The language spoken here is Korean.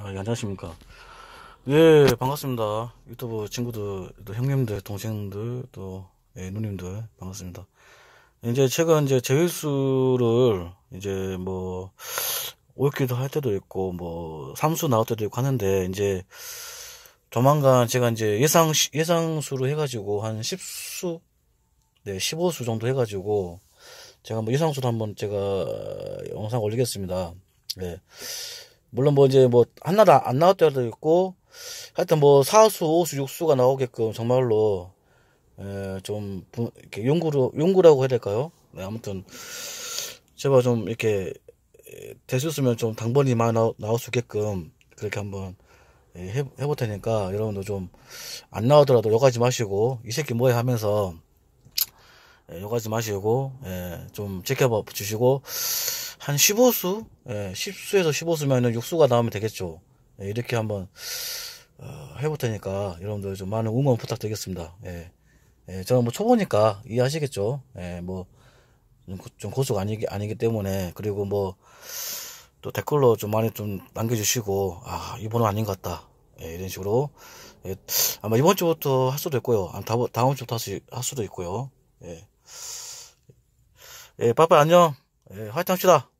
아, 예, 안녕하십니까 예 반갑습니다 유튜브 친구들 또 형님들 동생들 또 예, 누님들 반갑습니다 이제 제가 이제 제일수를 이제 뭐 올기도 할 때도 있고 뭐 삼수 나올 때도 있고 하는데 이제 조만간 제가 이제 예상 예상수로 해가지고 한 10수 네 15수 정도 해가지고 제가 뭐 예상수도 한번 제가 영상 올리겠습니다 네 물론 뭐 이제 뭐 하나도 안 나올 때도 있고 하여튼 뭐 사수, 오수, 육수가 나오게끔 정말로 에, 좀 이렇게 용구로용구라고 해야 될까요? 네, 아무튼 제발 좀 이렇게 될수 있으면 좀 당번이 많이 나오, 나올 수 있게끔 그렇게 한번 해, 해볼 테니까 여러분도 좀 안 나오더라도 여가지 마시고 이 새끼 뭐해 하면서 여가지 마시고 에좀 지켜봐 주시고 한 15수? 예, 10수에서 15수면은 6수가 나오면 되겠죠. 예, 이렇게 한번, 어, 해볼 테니까, 여러분들 좀 많은 응원 부탁드리겠습니다. 예. 예, 저는 뭐 초보니까 이해하시겠죠. 예, 뭐, 좀 고수가 아니, 아니기 때문에, 그리고 뭐, 또 댓글로 좀 많이 좀 남겨주시고, 아, 이번은 아닌 것 같다. 예, 이런 식으로. 예, 아마 이번 주부터 할 수도 있고요. 아, 다음, 다음 주부터 할, 수, 도 있고요. 예. 예, 빠빠 안녕. 예, 화이팅 합시다.